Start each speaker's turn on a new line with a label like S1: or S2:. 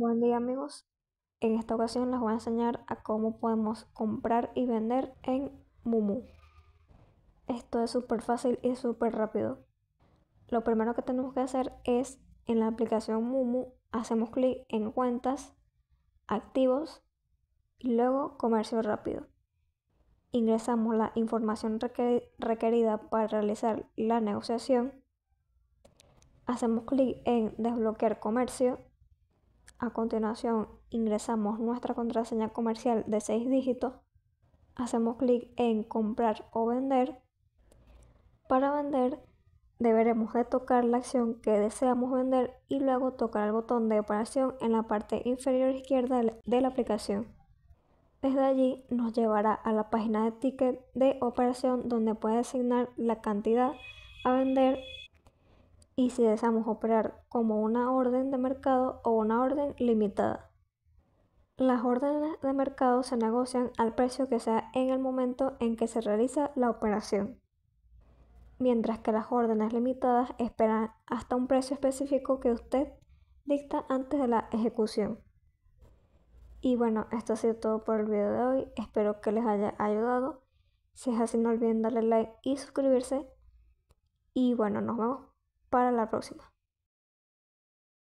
S1: Buen día amigos, en esta ocasión les voy a enseñar a cómo podemos comprar y vender en Mumu. Esto es súper fácil y súper rápido. Lo primero que tenemos que hacer es en la aplicación Mumu hacemos clic en cuentas, activos y luego comercio rápido. Ingresamos la información requerida para realizar la negociación. Hacemos clic en desbloquear comercio a continuación, ingresamos nuestra contraseña comercial de 6 dígitos. Hacemos clic en comprar o vender. Para vender, deberemos de tocar la acción que deseamos vender y luego tocar el botón de operación en la parte inferior izquierda de la aplicación. Desde allí nos llevará a la página de ticket de operación donde puede asignar la cantidad a vender y si deseamos operar como una orden de mercado o una orden limitada. Las órdenes de mercado se negocian al precio que sea en el momento en que se realiza la operación, mientras que las órdenes limitadas esperan hasta un precio específico que usted dicta antes de la ejecución. Y bueno, esto ha sido todo por el video de hoy, espero que les haya ayudado. Si es así, no olviden darle like y suscribirse. Y bueno, nos vemos para la próxima.